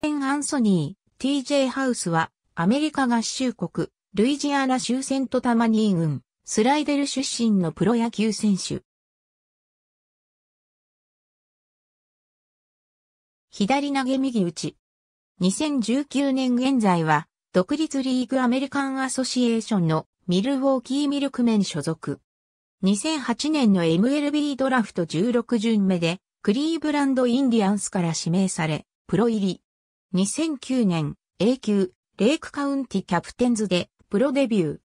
ケン・アンソニー、TJ ハウスは、アメリカ合衆国、ルイジアナ州セントタマニー郡、スライデル出身のプロ野球選手。左投げ右打ち。2019年現在は、独立リーグアメリカンアソシエーションのミルウォーキーミルクメン所属。2008年の MLB ドラフト16巡目で、クリーブランドインディアンスから指名され、プロ入り。2009年 A 級レイクカウンティキャプテンズでプロデビュ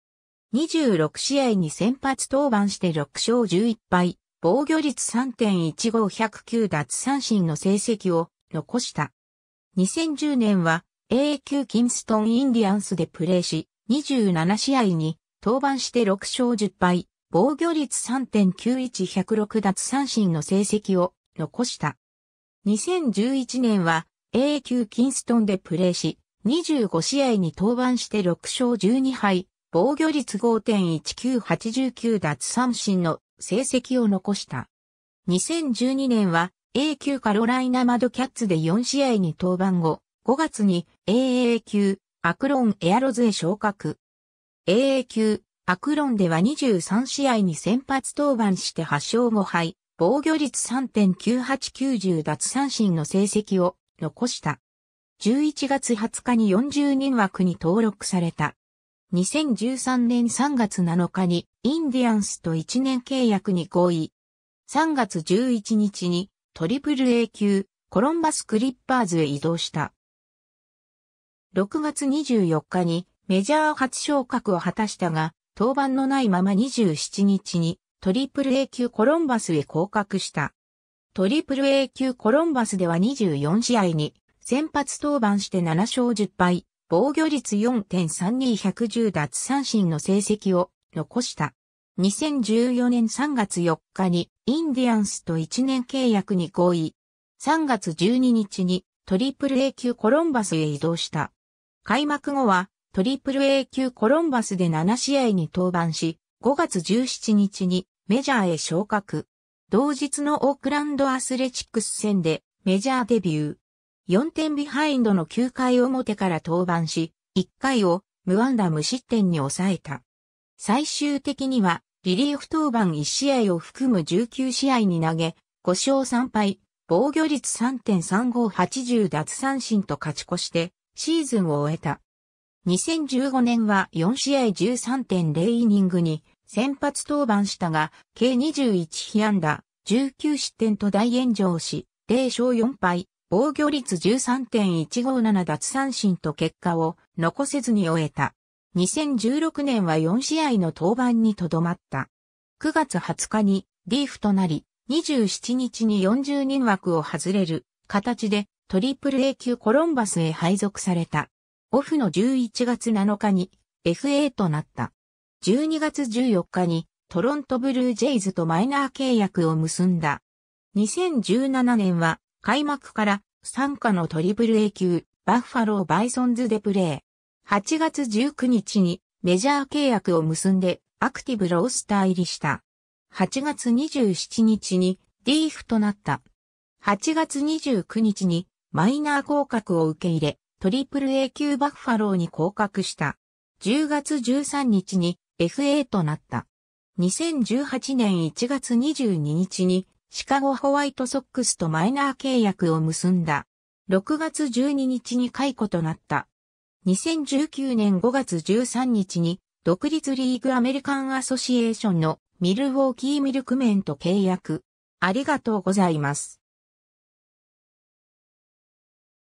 ー。26試合に先発登板して6勝11敗、防御率3.15109奪三振の成績を残した。2010年は A 級キンストンインディアンスでプレーし、27試合に登板して6勝10敗、防御率3.91106奪三振の成績を残した。2011年は AA 級キンストンでプレーし、25試合に登板して6勝12敗、防御率5.1989奪三振の成績を残した。2012年は A 級カロライナマドキャッツで4試合に登板後、5月に AA 級アクロンエアロズへ昇格。AA 級アクロンでは23試合に先発登板して8勝5敗、防御率3.9890奪三振の成績を残した。11月20日に40人枠に登録された。2013年3月7日にインディアンスと1年契約に合意。3月11日にトリプル A 級コロンバスクリッパーズへ移動した。6月24日にメジャー初昇格を果たしたが、登板のないまま27日にトリプル A 級コロンバスへ降格した。トリプル A 級コロンバスでは24試合に先発登板して7勝10敗、防御率4.32110奪三振の成績を残した。2014年3月4日にインディアンスと1年契約に合意。3月12日にトリプル A 級コロンバスへ移動した。開幕後はトリプル A 級コロンバスで7試合に登板し、5月17日にメジャーへ昇格。同日のオークランドアスレチックス戦でメジャーデビュー。4点ビハインドの9回表から登板し、1回を無安打無失点に抑えた。最終的にはリリーフ登板1試合を含む19試合に投げ、5勝3敗、防御率3.3580奪三振と勝ち越してシーズンを終えた。2015年は4試合13.0イニングに先発登板したが、計21被安打、19失点と大炎上し、0勝4敗、防御率13.157奪三振と結果を残せずに終えた。2016年は4試合の登板にとどまった。9月20日にリーフとなり、27日に40人枠を外れる形でトリプル A 級コロンバスへ配属された。オフの11月7日に FA となった。12月14日にトロントブルージェイズとマイナー契約を結んだ。2017年は開幕から参加のトリプル A 級バッファローバイソンズでプレー。8月19日にメジャー契約を結んでアクティブロースター入りした。8月27日にーフとなった。8月29日にマイナー降格を受け入れ、トリプル A 級バッファローに降格した。10月13日に FA となった。2018年1月22日にシカゴホワイトソックスとマイナー契約を結んだ。6月12日に解雇となった。2019年5月13日に独立リーグアメリカンアソシエーションのミルウォーキーミルクメンと契約。ありがとうございます。